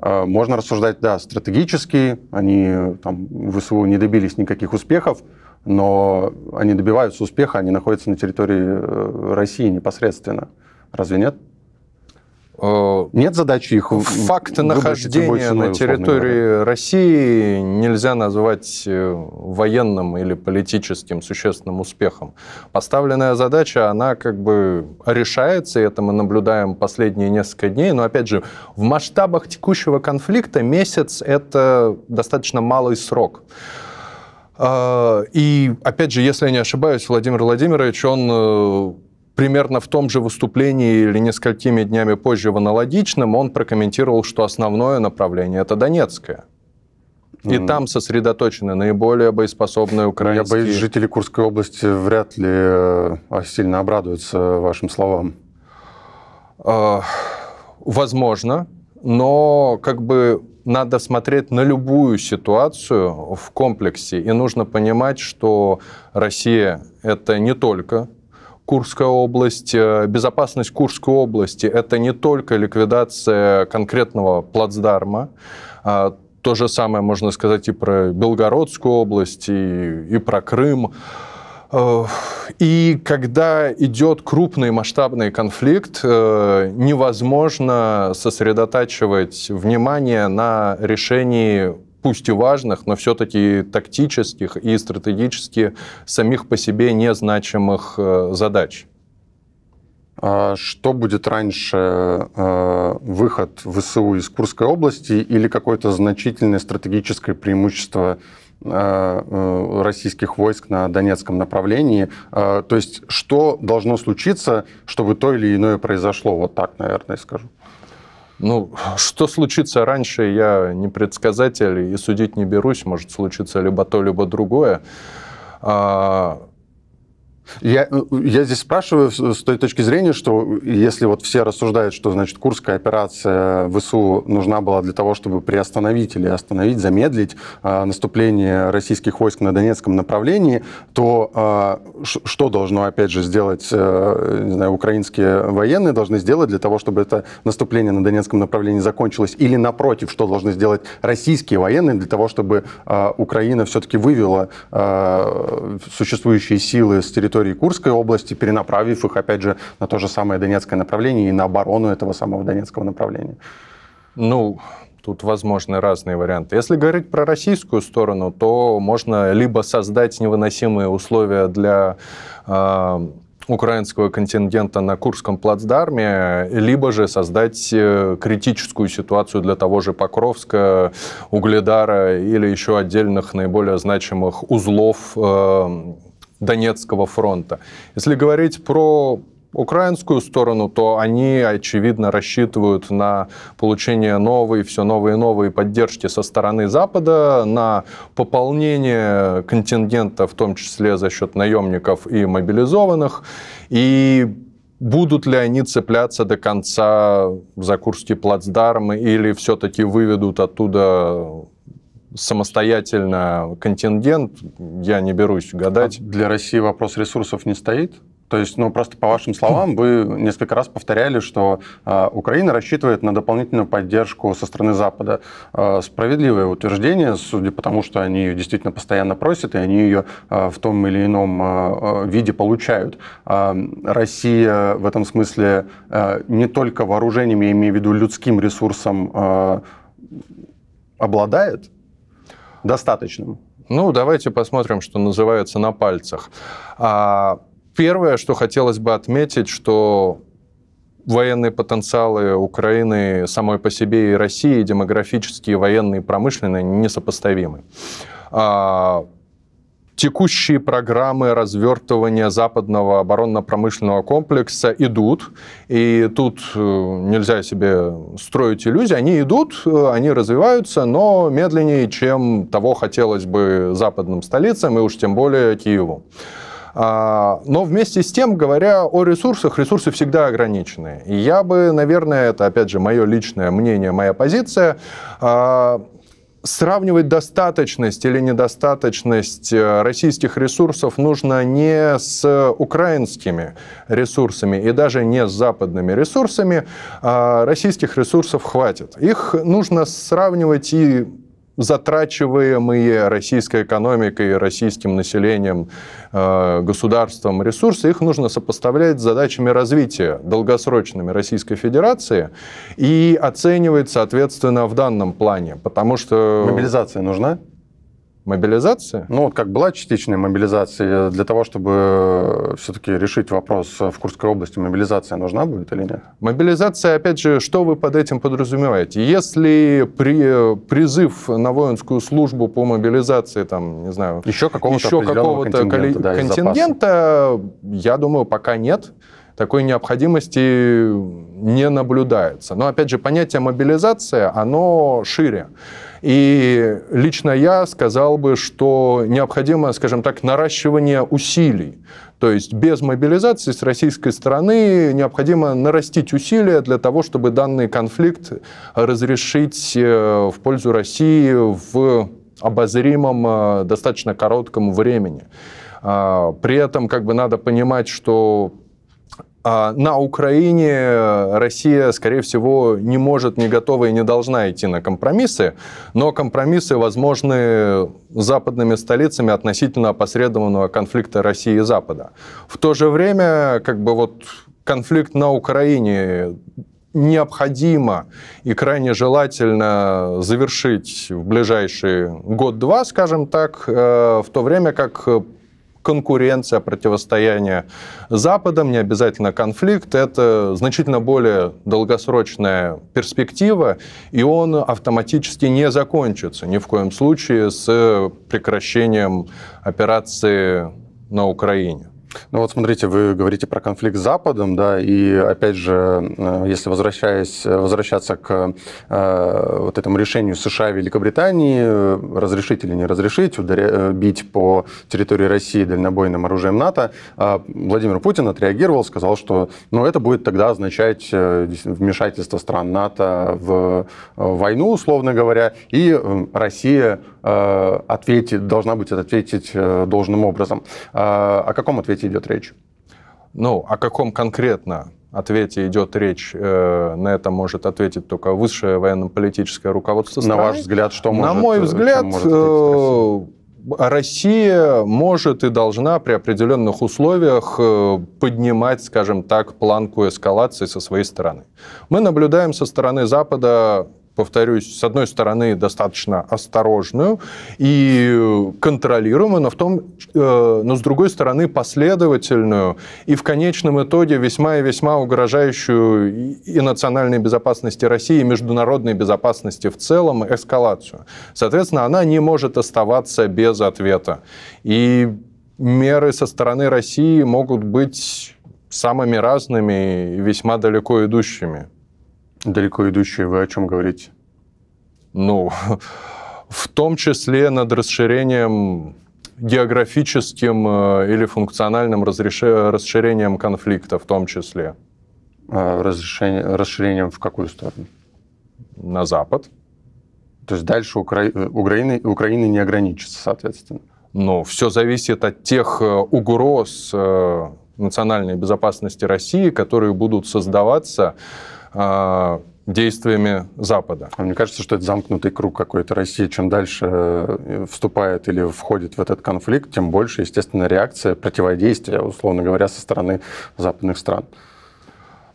А, можно рассуждать, да, стратегически, они э, там в ВСУ не добились никаких успехов, но они добиваются успеха, они находятся на территории э, России непосредственно. Разве нет? Э, Нет задачи их... Факт нахождения на территории говоря. России нельзя назвать э, военным или политическим существенным успехом. Поставленная задача, она как бы решается, и это мы наблюдаем последние несколько дней. Но, опять же, в масштабах текущего конфликта месяц — это достаточно малый срок. Э, и, опять же, если я не ошибаюсь, Владимир Владимирович, он примерно в том же выступлении или несколькими днями позже в аналогичном он прокомментировал, что основное направление это Донецкое. И mm. там сосредоточены наиболее боеспособные украинские... я боюсь, жители Курской области вряд ли э, а, сильно обрадуются вашим словам. А, возможно, но как бы надо смотреть на любую ситуацию в комплексе, и нужно понимать, что Россия это не только Курская область. Э, безопасность Курской области – это не только ликвидация конкретного плацдарма, а то же самое можно сказать и про Белгородскую область, и, и про Крым. Э, и когда идет крупный масштабный конфликт, э, невозможно сосредотачивать внимание на решении пусть и важных, но все-таки тактических и стратегически самих по себе незначимых э, задач. А что будет раньше, э, выход ВСУ из Курской области или какое-то значительное стратегическое преимущество э, российских войск на Донецком направлении? То есть что должно случиться, чтобы то или иное произошло? Вот так, наверное, скажу. Ну, что случится раньше, я не предсказатель и судить не берусь. Может случиться либо то, либо другое. А, я, я здесь спрашиваю с той точки зрения, что если вот все рассуждают, что значит курская операция ВСУ нужна была для того, чтобы приостановить или остановить, замедлить э, наступление российских войск на Донецком направлении, то э, что должно опять же сделать, э, не знаю, украинские военные должны сделать для того, чтобы это наступление на Донецком направлении закончилось, или напротив, что должны сделать российские военные для того, чтобы э, Украина все-таки вывела э, существующие силы с территории территории Курской области, перенаправив их, опять же, на то же самое Донецкое направление и на оборону этого самого Донецкого направления? Ну, тут возможны разные варианты. Если говорить про российскую сторону, то можно либо создать невыносимые условия для э, украинского контингента на Курском плацдарме, либо же создать э, критическую ситуацию для того же Покровска, Угледара или еще отдельных наиболее значимых узлов э, Донецкого фронта. Если говорить про украинскую сторону, то они, очевидно, рассчитывают на получение новой, все новые и новые поддержки со стороны Запада, на пополнение контингента, в том числе за счет наемников и мобилизованных. И будут ли они цепляться до конца за Курский плацдарм или все-таки выведут оттуда самостоятельно контингент, я не берусь гадать. А для России вопрос ресурсов не стоит? То есть, ну, просто по вашим словам, вы несколько раз повторяли, что э, Украина рассчитывает на дополнительную поддержку со стороны Запада. Э, справедливое утверждение, судя по тому, что они ее действительно постоянно просят, и они ее э, а, в том или ином э, виде получают. Э, Россия в этом смысле э, не только вооружениями имею в виду людским ресурсом, э, обладает, достаточным? Ну, давайте посмотрим, что называется на пальцах. А, первое, что хотелось бы отметить, что военные потенциалы Украины самой по себе и России демографические, военные, промышленные несопоставимы. А, Текущие программы развертывания западного оборонно-промышленного комплекса идут, и тут э, нельзя себе строить иллюзии. Они идут, э, они развиваются, но медленнее, чем того хотелось бы западным столицам, и уж тем более Киеву. А, но вместе с тем, говоря о ресурсах, ресурсы всегда ограничены. И я бы, наверное, это, опять же, мое личное мнение, моя позиция, а, сравнивать достаточность или недостаточность э, российских ресурсов нужно не с украинскими ресурсами и даже не с западными ресурсами. А российских ресурсов хватит. Их нужно сравнивать и затрачиваемые российской экономикой, российским населением, э, государством ресурсы, их нужно сопоставлять с задачами развития долгосрочными Российской Федерации и оценивать, соответственно, в данном плане, потому что... Мобилизация нужна? мобилизация? Ну, вот как была частичная мобилизация, для того, чтобы э, все-таки решить вопрос э, в Курской области, мобилизация нужна будет или нет? Мобилизация, опять же, что вы под этим подразумеваете? Если при, э, призыв на воинскую службу по мобилизации, там, не знаю, еще какого-то, еще какого контингента, да, контингента я думаю, пока нет такой необходимости не наблюдается. Но опять же, понятие мобилизация, оно шире. И лично я сказал бы, что необходимо, скажем так, наращивание усилий. То есть без мобилизации с российской стороны необходимо нарастить усилия для того, чтобы данный конфликт разрешить э, в пользу России в обозримом э, достаточно коротком времени. А, при этом как бы надо понимать, что а на Украине Россия, скорее всего, не может, не готова и не должна идти на компромиссы, но компромиссы возможны западными столицами относительно опосредованного конфликта России и Запада. В то же время, как бы вот конфликт на Украине необходимо и крайне желательно завершить в ближайший год-два, скажем так, э, в то время как конкуренция, противостояние Западом, не обязательно конфликт. Это значительно более долгосрочная перспектива, и он автоматически не закончится ни в коем случае с прекращением операции на Украине. Ну вот смотрите, вы говорите про конфликт с Западом, да, и опять же, э, если возвращаясь, э, возвращаться к э, вот этому решению США и Великобритании, э, разрешить или не разрешить, ударя, бить по территории России дальнобойным оружием НАТО, Владимир Путин отреагировал, сказал, что ну, это будет тогда означать вмешательство стран НАТО в войну, условно говоря, и Россия э, ответит, должна будет ответить должным образом. О каком ответе ответе идет речь? Ну, о каком конкретно ответе идет речь, э, на это может ответить только высшее военно-политическое руководство страны. На ваш взгляд, что может... На мой э, взгляд, может Россия? Э, Россия может и должна при определенных условиях э, поднимать, скажем так, планку эскалации со своей стороны. Мы наблюдаем со стороны Запада повторюсь, с одной стороны, достаточно осторожную и контролируемую, но, в том, э, но с другой стороны, последовательную и в конечном итоге весьма и весьма угрожающую и национальной безопасности России, и международной безопасности в целом эскалацию. Соответственно, она не может оставаться без ответа. И меры со стороны России могут быть самыми разными и весьма далеко идущими. Далеко идущие, вы о чем говорите? Ну, в том числе над расширением географическим э, или функциональным разреш... расширением конфликта в том числе. А разрешение... Расширением в какую сторону? На запад. То есть дальше Укра... Э, Украины... Украины не ограничится, соответственно? Ну, все зависит от тех э, угроз национальной безопасности России, которые будут создаваться а, действиями Запада. А мне кажется, что это замкнутый круг какой-то России. Чем дальше э, вступает или входит в этот конфликт, тем больше, естественно, реакция противодействия, условно говоря, со стороны западных стран.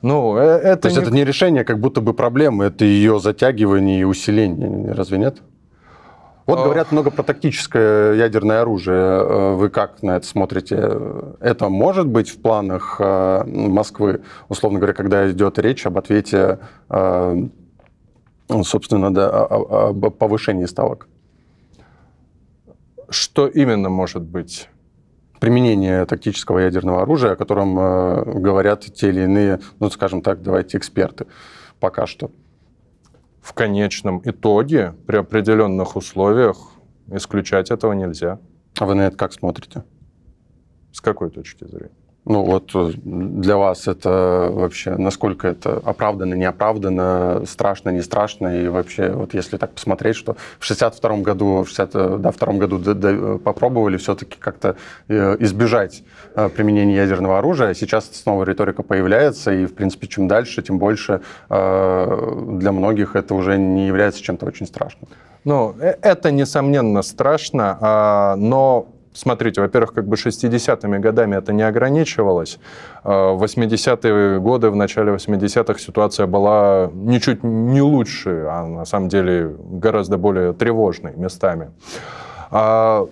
Ну, э, это То есть не... это не решение как будто бы проблемы, это ее затягивание и усиление, разве нет? Вот э, говорят много про тактическое ядерное оружие. Э, вы как на это смотрите? Это может быть в планах э, Москвы, условно говоря, когда идет речь об ответе, собственно, да, об повышении ставок? Что именно может быть? применение тактического ядерного оружия, о котором э, говорят те или иные, ну, скажем так, давайте эксперты пока что в конечном итоге при определенных условиях исключать этого нельзя. А вы на это как смотрите? С какой точки зрения? Ну вот э, для вас это вообще, насколько это оправдано, не оправдано, страшно, не страшно, и вообще, вот если так посмотреть, что в 62 году, в 62 э, году попробовали все-таки как-то э, избежать применения ядерного оружия, сейчас снова риторика появляется, и, в принципе, чем дальше, тем больше для многих это уже не является чем-то очень страшным. Ну, это, несомненно, страшно, а, но смотрите, во-первых, как бы 60-ми годами это не ограничивалось. А в 80-е годы, в начале 80-х ситуация была ничуть не лучше, а на самом деле гораздо более тревожной местами. А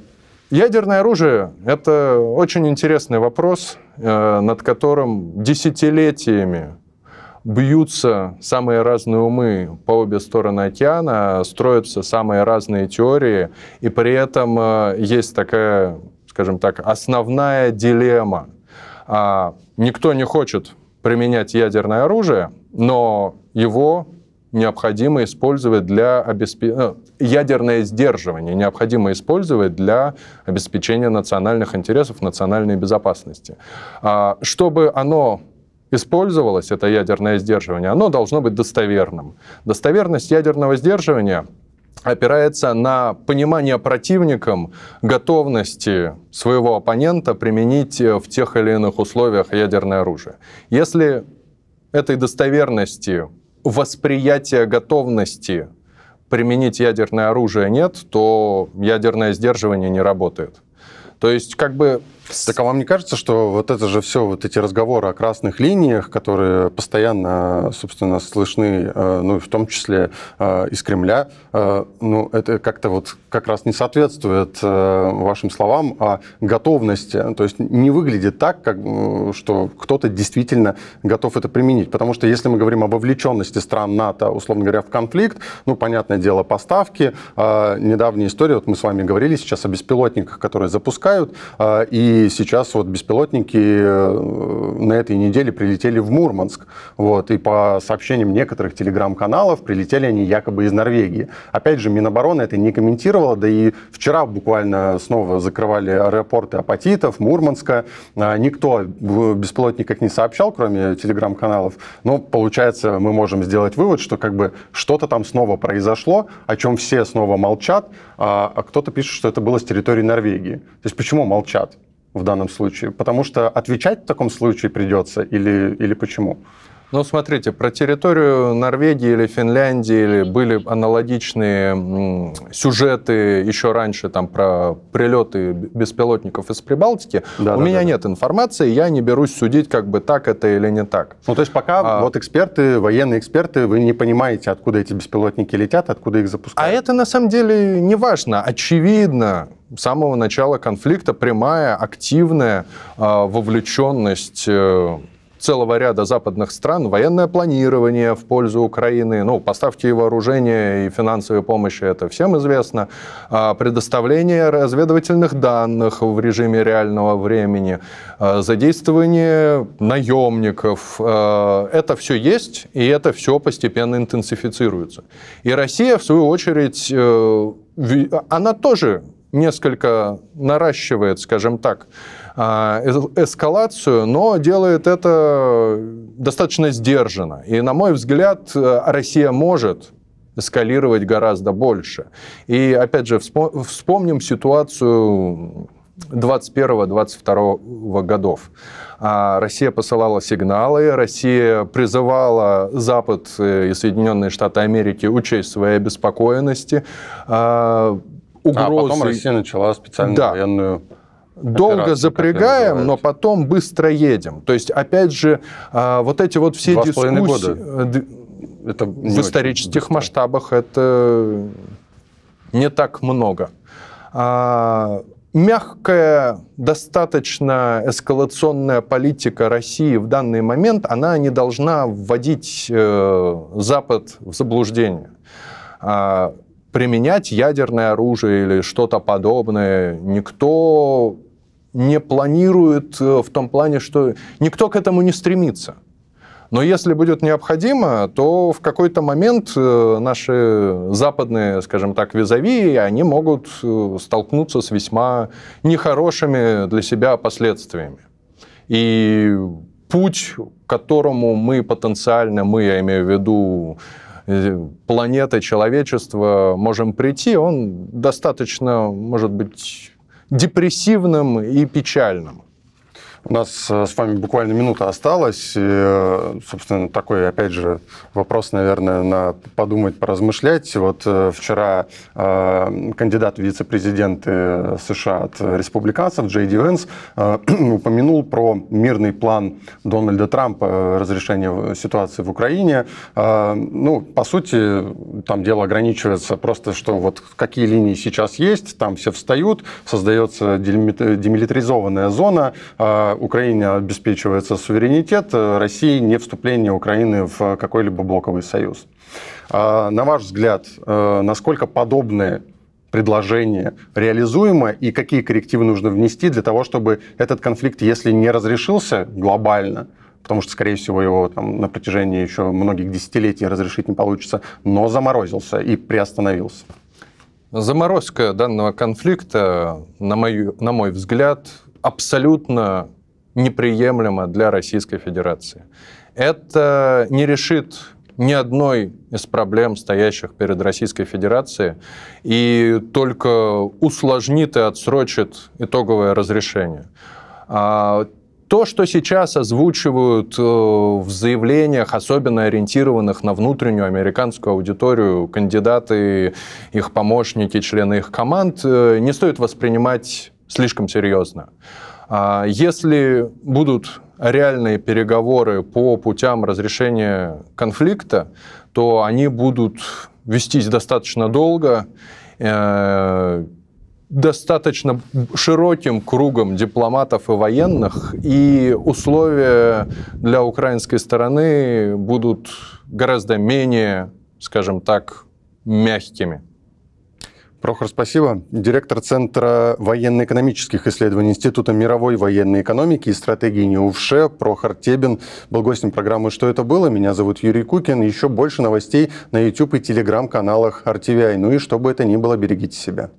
ядерное оружие – это очень интересный вопрос, э, над которым десятилетиями бьются самые разные умы по обе стороны океана, строятся самые разные теории, и при этом э, есть такая, скажем так, основная дилемма. А, никто не хочет применять ядерное оружие, но его необходимо использовать для обеспечения... Э, ядерное сдерживание необходимо использовать для обеспечения национальных интересов, национальной безопасности. А, чтобы оно использовалось, это ядерное сдерживание, оно должно быть достоверным. Достоверность ядерного сдерживания опирается на понимание противником готовности своего оппонента применить э, в тех или иных условиях ядерное оружие. Если этой достоверности восприятия готовности применить ядерное оружие нет, то ядерное сдерживание не работает. То есть как бы так а вам не кажется, что вот это же все, вот эти разговоры о красных линиях, которые постоянно, собственно, слышны, э, ну, в том числе э, из Кремля, э, ну, это как-то вот как раз не соответствует вашим словам о а готовности. То есть не выглядит так, как, что кто-то действительно готов это применить. Потому что если мы говорим о вовлеченности стран НАТО, условно говоря, в конфликт, ну, понятное дело, поставки, недавняя история, вот мы с вами говорили сейчас о беспилотниках, которые запускают, и и сейчас вот беспилотники э, на этой неделе прилетели в Мурманск. Вот, и по сообщениям некоторых телеграм-каналов, прилетели они якобы из Норвегии. Опять же, Минобороны это не комментировала, да и вчера буквально снова закрывали аэропорты Апатитов, Мурманска. А, никто беспилотник как не сообщал, кроме телеграм-каналов. Но получается, мы можем сделать вывод, что как бы что-то там снова произошло, о чем все снова молчат, а, а кто-то пишет, что это было с территории Норвегии. То есть почему молчат? в данном случае? Потому что отвечать в таком случае придется или, или почему? Ну, смотрите, про территорию Норвегии или Финляндии или были аналогичные сюжеты еще раньше там про прилеты беспилотников из Прибалтики. Да, У да, меня да, нет да. информации, я не берусь судить, как бы так это или не так. Ну, то есть пока а... вот эксперты, военные эксперты, вы не понимаете, откуда эти беспилотники летят, откуда их запускают. А это на самом деле не важно. Очевидно, с самого начала конфликта прямая, активная э, вовлеченность э, целого ряда западных стран военное планирование в пользу Украины, ну, поставки и вооружения, и финансовой помощи, это всем известно, а, предоставление разведывательных данных в режиме реального времени, а, задействование наемников, а, это все есть, и это все постепенно интенсифицируется. И Россия, в свою очередь, э, она тоже несколько наращивает, скажем так, а, эскалацию, но делает это достаточно сдержанно. И, на мой взгляд, э, Россия может эскалировать гораздо больше. И, опять же, вспомним ситуацию 21-22 годов. А, Россия посылала сигналы, Россия призывала Запад э, и Соединенные Штаты Америки учесть свои обеспокоенности, угрозы. А, а потом Россия начала специальную да. военную долго запрягаем, но потом быстро едем. То есть, опять же, а, вот эти вот все Два дискуссии года. Э, это в исторических быстро. масштабах это не так много. А, мягкая, достаточно эскалационная политика России в данный момент, она не должна вводить э, Запад в заблуждение. А, применять ядерное оружие или что-то подобное никто не планирует э, в том плане, что никто к этому не стремится. Но если будет необходимо, то в какой-то момент э, наши западные, скажем так, визави, они могут э, столкнуться с весьма нехорошими для себя последствиями. И путь, которому мы потенциально, мы, я имею в виду, планета, человечества, можем прийти, он достаточно, может быть, депрессивным и печальным. У нас э, с вами буквально минута осталась. И, э, собственно, такой, опять же, вопрос, наверное, на подумать, поразмышлять. Вот э, вчера кандидат в вице-президенты США от республиканцев Джей Ди упомянул про мирный план Дональда Трампа разрешения ситуации в Украине. Ну, по сути, там дело ограничивается просто, что вот какие линии сейчас есть, там все встают, создается демилитаризованная зона, Украине обеспечивается суверенитет, э, России не вступление Украины в какой-либо блоковый союз. А, на ваш взгляд, э, насколько подобные предложение реализуемо и какие коррективы нужно внести для того, чтобы этот конфликт, если не разрешился глобально, потому что, скорее всего, его там, на протяжении еще многих десятилетий разрешить не получится, но заморозился и приостановился? Заморозка данного конфликта, на, мою, на мой взгляд, абсолютно неприемлемо для Российской Федерации. Это не решит ни одной из проблем, стоящих перед Российской Федерацией, и только усложнит и отсрочит итоговое разрешение. А, то, что сейчас озвучивают э, в заявлениях, особенно ориентированных на внутреннюю американскую аудиторию, кандидаты, их помощники, члены их команд, э, не стоит воспринимать слишком серьезно. А если будут реальные переговоры по путям разрешения конфликта, то они будут вестись достаточно долго, э, достаточно широким кругом дипломатов и военных, и условия для украинской стороны будут гораздо менее, скажем так, мягкими. Прохор, спасибо. Директор Центра военно-экономических исследований Института мировой военной экономики и стратегии НИУФШЕ Прохор Тебин был гостем программы «Что это было?». Меня зовут Юрий Кукин. Еще больше новостей на YouTube и Telegram-каналах RTVI. Ну и чтобы это ни было, берегите себя.